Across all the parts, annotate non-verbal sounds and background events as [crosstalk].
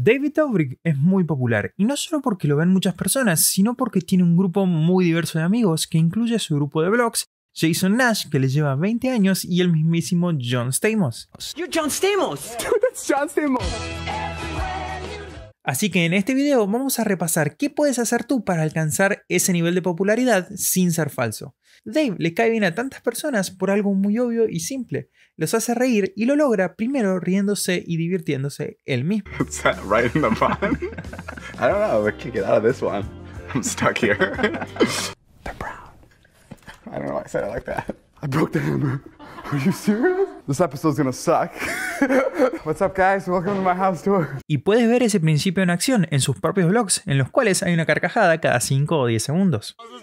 David Dobrik es muy popular, y no solo porque lo ven muchas personas, sino porque tiene un grupo muy diverso de amigos que incluye a su grupo de blogs, Jason Nash, que le lleva 20 años, y el mismísimo John Stamos. John Stamos. [laughs] John Stamos. Así que en este video vamos a repasar qué puedes hacer tú para alcanzar ese nivel de popularidad sin ser falso. Dave le cae bien a tantas personas por algo muy obvio y simple. Los hace reír y lo logra primero riéndose y divirtiéndose él mismo. [laughs] I don't know, out of this one. I'm stuck here. I don't know I said it like that. I broke the y puedes ver ese principio en acción en sus propios vlogs, en los cuales hay una carcajada cada 5 o 10 segundos. [laughs]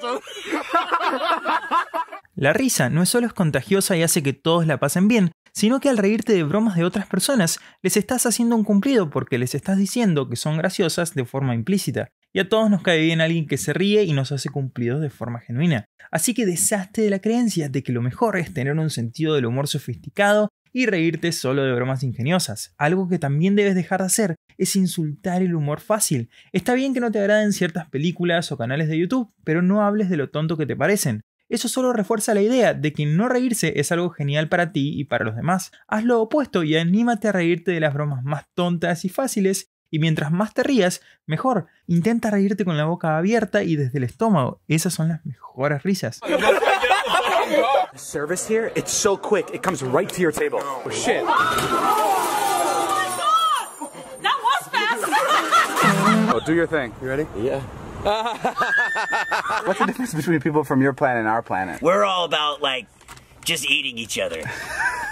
La risa no es solo es contagiosa y hace que todos la pasen bien, sino que al reírte de bromas de otras personas, les estás haciendo un cumplido porque les estás diciendo que son graciosas de forma implícita y a todos nos cae bien alguien que se ríe y nos hace cumplidos de forma genuina. Así que deshazte de la creencia de que lo mejor es tener un sentido del humor sofisticado y reírte solo de bromas ingeniosas. Algo que también debes dejar de hacer es insultar el humor fácil. Está bien que no te agraden ciertas películas o canales de YouTube, pero no hables de lo tonto que te parecen. Eso solo refuerza la idea de que no reírse es algo genial para ti y para los demás. Haz lo opuesto y anímate a reírte de las bromas más tontas y fáciles y mientras más te rías, mejor. Intenta reírte con la boca abierta y desde el estómago. Esas son las mejores risas. [laughs] Service here, it's so quick. It comes right to your table. Oh, shit. Oh, my God! That was fast! [laughs] oh, do your thing. You ready? Yeah. [laughs] What's the difference between people from your planet and our planet? We're all about, like, just eating each other.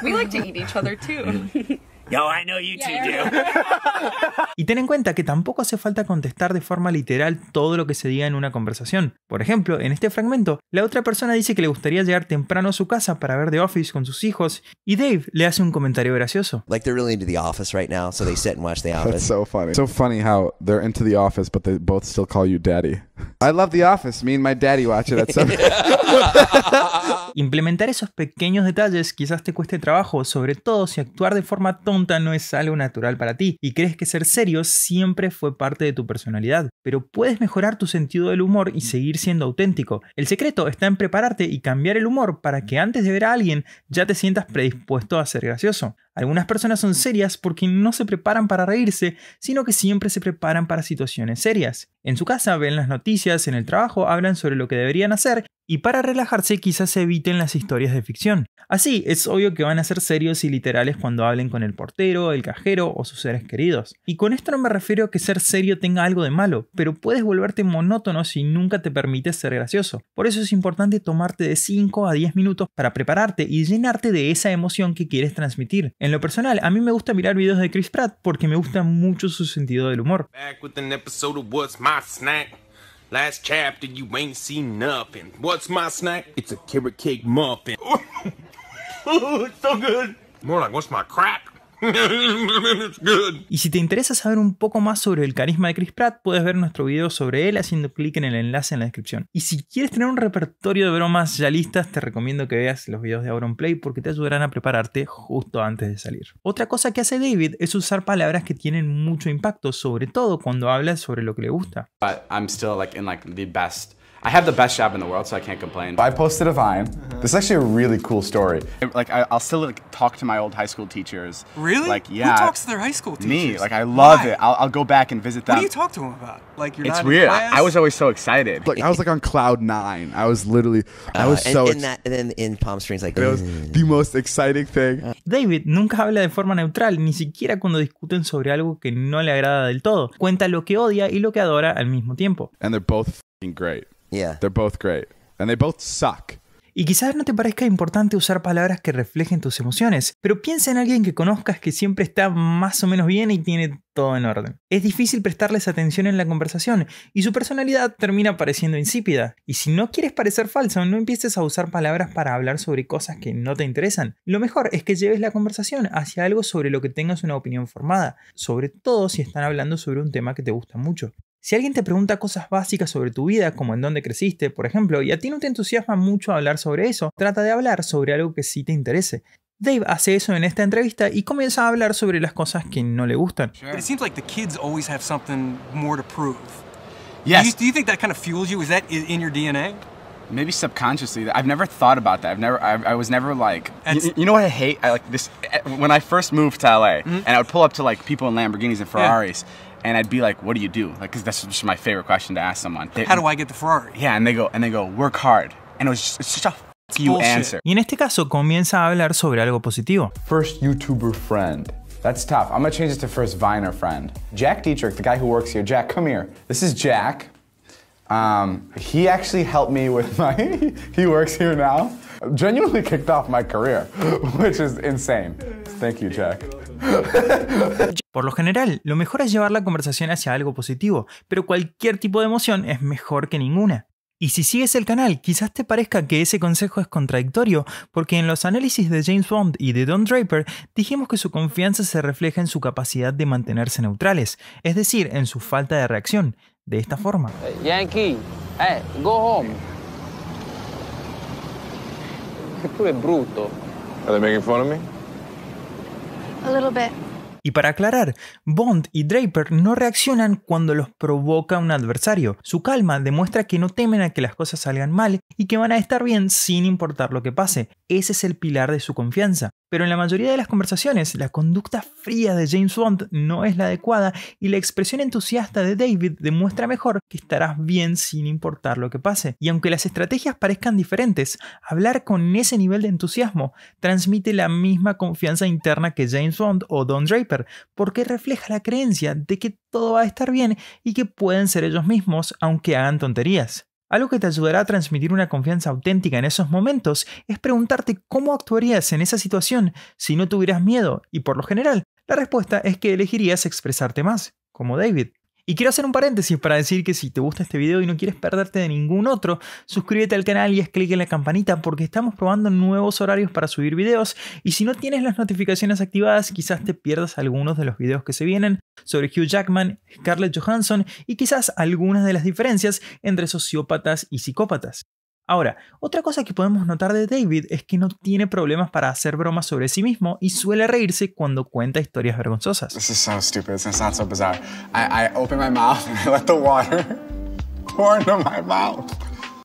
we like to eat each other, too. Mm. Yo, I know you too. do. [laughs] y ten en cuenta que tampoco hace falta contestar de forma literal todo lo que se diga en una conversación. Por ejemplo, en este fragmento, la otra persona dice que le gustaría llegar temprano a su casa para ver The Office con sus hijos y Dave le hace un comentario gracioso. Like they're really into The Office right now, so they sit and watch The Office. That's so funny. So funny how they're into The Office, but they both still call you daddy. I love The Office. Me my daddy watch it [laughs] [laughs] Implementar esos pequeños detalles quizás te cueste trabajo, sobre todo si actuar de forma tonta no es algo natural para ti y crees que ser serio siempre fue parte de tu personalidad. Pero puedes mejorar tu sentido del humor y seguir siendo auténtico. El secreto está en prepararte y cambiar el humor para que antes de ver a alguien ya te sientas predispuesto a ser gracioso. Algunas personas son serias porque no se preparan para reírse, sino que siempre se preparan para situaciones serias. En su casa ven las noticias, en el trabajo hablan sobre lo que deberían hacer y para relajarse quizás eviten las historias de ficción. Así, es obvio que van a ser serios y literales cuando hablen con el portero, el cajero o sus seres queridos. Y con esto no me refiero a que ser serio tenga algo de malo, pero puedes volverte monótono si nunca te permites ser gracioso. Por eso es importante tomarte de 5 a 10 minutos para prepararte y llenarte de esa emoción que quieres transmitir. En lo personal, a mí me gusta mirar videos de Chris Pratt porque me gusta mucho su sentido del humor. Last chapter, you ain't seen nothing. What's my snack? It's a carrot cake muffin. it's [laughs] so good. More like, what's my crap? [laughs] y si te interesa saber un poco más sobre el carisma de Chris Pratt, puedes ver nuestro video sobre él haciendo clic en el enlace en la descripción. Y si quieres tener un repertorio de bromas ya listas, te recomiendo que veas los videos de Auron Play porque te ayudarán a prepararte justo antes de salir. Otra cosa que hace David es usar palabras que tienen mucho impacto, sobre todo cuando habla sobre lo que le gusta. I have the best job in the world, so I can't complain. I posted a Vine. Uh -huh. This is actually a really cool story. Like, I, will still like, talk to my old high school teachers. Really? Like, yeah. Who talks to their high school teachers? Me. Like, I love Why? it. I'll, I'll, go back and visit them. What do you talk to them about? Like, you're it's weird. I, was always so excited. Like, I was like on cloud nine. I was literally, uh, I was and, so. excited. and then in Palm Springs, like, it was the most exciting thing. Uh. David nunca habla de forma neutral, ni siquiera cuando discuten sobre algo que no le agrada del todo. Cuenta lo que odia y lo que adora al mismo tiempo. And they're both great. Y quizás no te parezca importante usar palabras que reflejen tus emociones, pero piensa en alguien que conozcas que siempre está más o menos bien y tiene todo en orden. Es difícil prestarles atención en la conversación y su personalidad termina pareciendo insípida. Y si no quieres parecer falso, no empieces a usar palabras para hablar sobre cosas que no te interesan. Lo mejor es que lleves la conversación hacia algo sobre lo que tengas una opinión formada, sobre todo si están hablando sobre un tema que te gusta mucho. Si alguien te pregunta cosas básicas sobre tu vida, como en dónde creciste, por ejemplo, y a ti no te entusiasma mucho hablar sobre eso, trata de hablar sobre algo que sí te interese. Dave hace eso en esta entrevista y comienza a hablar sobre las cosas que no le gustan. It seems like the kids always have something more to prove. you, do you think that kind of fuels you? Is that in your DNA? Maybe subconsciously. I've never thought about that. I've never. I, was never like. You, know what I hate? I like this. Eh, when I first moved to LA, mm-hmm. and I would pull up to like people in Lamborghinis and Ferraris, and I'd be like, "What do you do?" Like, cause that's just my favorite question to ask someone. They, How do I get the Ferrari? Yeah, and they go, and they go, "Work hard." And it was just, it's just a you answer. Y en este caso comienza a hablar sobre algo positivo. First YouTuber friend. That's tough. I'm gonna change it to first Viner friend. Jack Dietrich, the guy who works here. Jack, come here. This is Jack. Um, he actually helped me with [laughs] my. he works here now. Genuinely kicked off my career, [laughs] which is insane. Thank you, Jack. [laughs] Por lo general, lo mejor es llevar la conversación hacia algo positivo, pero cualquier tipo de emoción es mejor que ninguna. Y si sigues el canal, quizás te parezca que ese consejo es contradictorio, porque en los análisis de James Bond y de Don Draper dijimos que su confianza se refleja en su capacidad de mantenerse neutrales, es decir, en su falta de reacción, de esta forma. Yankee, hey, go home. bruto. Are making y para aclarar, Bond y Draper no reaccionan cuando los provoca un adversario. Su calma demuestra que no temen a que las cosas salgan mal y que van a estar bien sin importar lo que pase. Ese es el pilar de su confianza. Pero en la mayoría de las conversaciones, la conducta fría de James Bond no es la adecuada y la expresión entusiasta de David demuestra mejor que estarás bien sin importar lo que pase. Y aunque las estrategias parezcan diferentes, hablar con ese nivel de entusiasmo transmite la misma confianza interna que James Bond o Don Draper, porque refleja la creencia de que todo va a estar bien y que pueden ser ellos mismos aunque hagan tonterías. Algo que te ayudará a transmitir una confianza auténtica en esos momentos es preguntarte cómo actuarías en esa situación si no tuvieras miedo, y por lo general, la respuesta es que elegirías expresarte más, como David. Y quiero hacer un paréntesis para decir que si te gusta este video y no quieres perderte de ningún otro, suscríbete al canal y haz clic en la campanita porque estamos probando nuevos horarios para subir videos y si no tienes las notificaciones activadas quizás te pierdas algunos de los videos que se vienen sobre Hugh Jackman, Scarlett Johansson y quizás algunas de las diferencias entre sociópatas y psicópatas. Ahora, otra cosa que podemos notar de David es que no tiene problemas para hacer bromas sobre sí mismo y suele reírse cuando cuenta historias vergonzosas.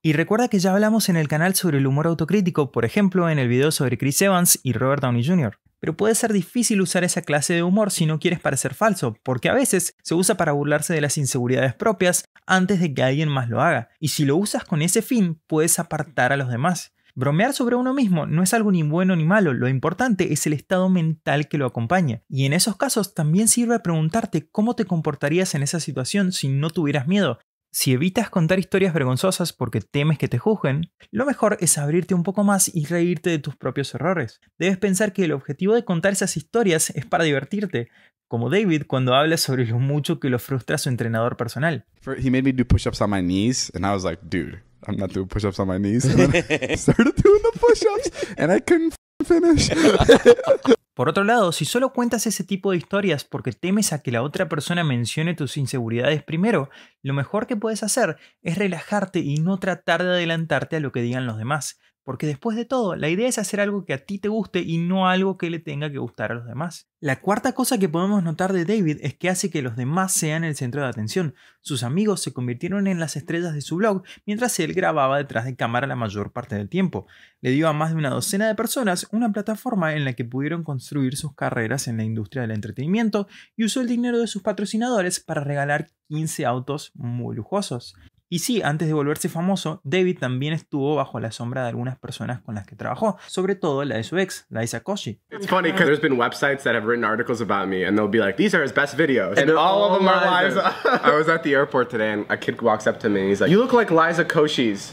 Y recuerda que ya hablamos en el canal sobre el humor autocrítico, por ejemplo, en el video sobre Chris Evans y Robert Downey Jr pero puede ser difícil usar esa clase de humor si no quieres parecer falso, porque a veces se usa para burlarse de las inseguridades propias antes de que alguien más lo haga, y si lo usas con ese fin puedes apartar a los demás. Bromear sobre uno mismo no es algo ni bueno ni malo, lo importante es el estado mental que lo acompaña. Y en esos casos también sirve preguntarte cómo te comportarías en esa situación si no tuvieras miedo, si evitas contar historias vergonzosas porque temes que te juzguen, lo mejor es abrirte un poco más y reírte de tus propios errores. Debes pensar que el objetivo de contar esas historias es para divertirte, como David cuando habla sobre lo mucho que lo frustra su entrenador personal. He dude, started doing the push-ups and I couldn't finish. [laughs] Por otro lado, si solo cuentas ese tipo de historias porque temes a que la otra persona mencione tus inseguridades primero, lo mejor que puedes hacer es relajarte y no tratar de adelantarte a lo que digan los demás. Porque después de todo, la idea es hacer algo que a ti te guste y no algo que le tenga que gustar a los demás. La cuarta cosa que podemos notar de David es que hace que los demás sean el centro de atención. Sus amigos se convirtieron en las estrellas de su blog, mientras él grababa detrás de cámara la mayor parte del tiempo. Le dio a más de una docena de personas una plataforma en la que pudieron construir sus carreras en la industria del entretenimiento y usó el dinero de sus patrocinadores para regalar 15 autos muy lujosos. Y sí, antes de volverse famoso, David también estuvo bajo la sombra de algunas personas con las que trabajó, sobre todo la de su ex, Liza Koshy. It's funny because there's been websites that have written articles about me and they'll be like, these are his best videos. And, all, of them are Liza. [laughs] I was at the airport today and a kid walks up to me and he's like, you look like Liza Koshy's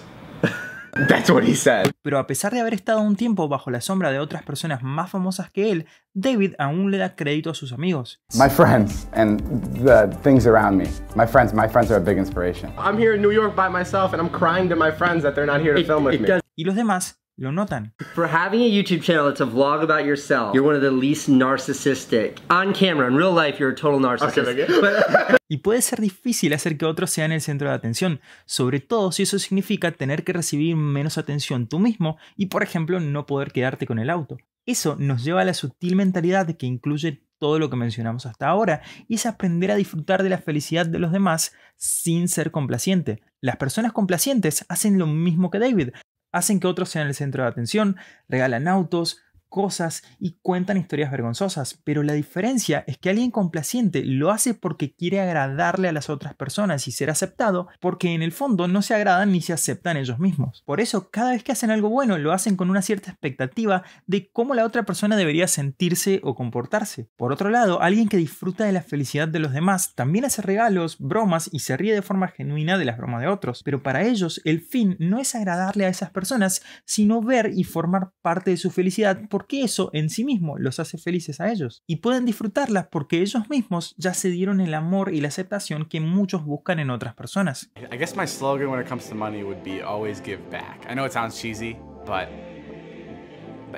That's what he said. Pero a pesar de haber estado un tiempo bajo la sombra de otras personas más famosas que él, David aún le da crédito a sus amigos. My friends and the things around me. My friends, my friends are a big inspiration. I'm here in New York by myself and I'm crying to my friends that they're not here to film with me. Y los demás lo notan. For having a YouTube channel that's a vlog about yourself, you're one of the least narcissistic. On camera, in real life, you're a total ah, narcissist. [laughs] y puede ser difícil hacer que otros sean el centro de atención, sobre todo si eso significa tener que recibir menos atención tú mismo y, por ejemplo, no poder quedarte con el auto. Eso nos lleva a la sutil mentalidad que incluye todo lo que mencionamos hasta ahora y es aprender a disfrutar de la felicidad de los demás sin ser complaciente. Las personas complacientes hacen lo mismo que David, hacen que otros sean el centro de atención, regalan autos, cosas y cuentan historias vergonzosas, pero la diferencia es que alguien complaciente lo hace porque quiere agradarle a las otras personas y ser aceptado, porque en el fondo no se agradan ni se aceptan ellos mismos. Por eso, cada vez que hacen algo bueno, lo hacen con una cierta expectativa de cómo la otra persona debería sentirse o comportarse. Por otro lado, alguien que disfruta de la felicidad de los demás también hace regalos, bromas y se ríe de forma genuina de las bromas de otros, pero para ellos el fin no es agradarle a esas personas, sino ver y formar parte de su felicidad porque eso en sí mismo los hace felices a ellos. Y pueden disfrutarlas porque ellos mismos ya se dieron el amor y la aceptación que muchos buscan en otras personas. I guess my slogan when it comes to money would be always give back. I know it sounds cheesy, but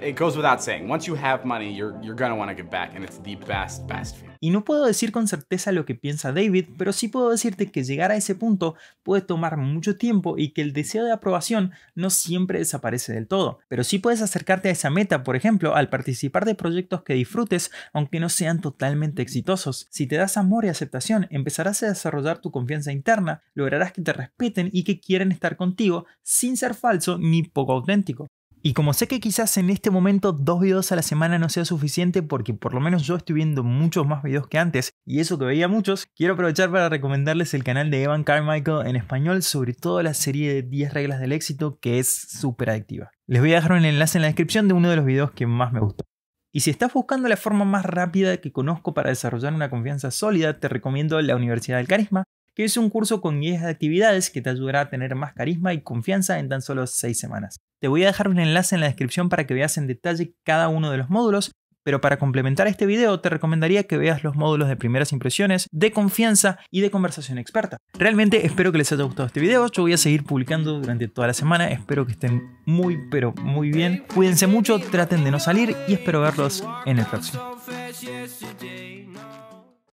it goes without saying. Once you have money, you're you're gonna want to give back and it's the best best feeling. Y no puedo decir con certeza lo que piensa David, pero sí puedo decirte que llegar a ese punto puede tomar mucho tiempo y que el deseo de aprobación no siempre desaparece del todo. Pero sí puedes acercarte a esa meta, por ejemplo, al participar de proyectos que disfrutes, aunque no sean totalmente exitosos. Si te das amor y aceptación, empezarás a desarrollar tu confianza interna, lograrás que te respeten y que quieren estar contigo sin ser falso ni poco auténtico. Y como sé que quizás en este momento dos videos a la semana no sea suficiente porque por lo menos yo estoy viendo muchos más videos que antes y eso que veía muchos, quiero aprovechar para recomendarles el canal de Evan Carmichael en español sobre toda la serie de 10 reglas del éxito que es súper adictiva. Les voy a dejar un enlace en la descripción de uno de los videos que más me gustó. Y si estás buscando la forma más rápida que conozco para desarrollar una confianza sólida, te recomiendo la Universidad del Carisma, que es un curso con 10 actividades que te ayudará a tener más carisma y confianza en tan solo 6 semanas. Te voy a dejar un enlace en la descripción para que veas en detalle cada uno de los módulos, pero para complementar este video te recomendaría que veas los módulos de primeras impresiones, de confianza y de conversación experta. Realmente espero que les haya gustado este video, yo voy a seguir publicando durante toda la semana, espero que estén muy pero muy bien, cuídense mucho, traten de no salir y espero verlos en el próximo.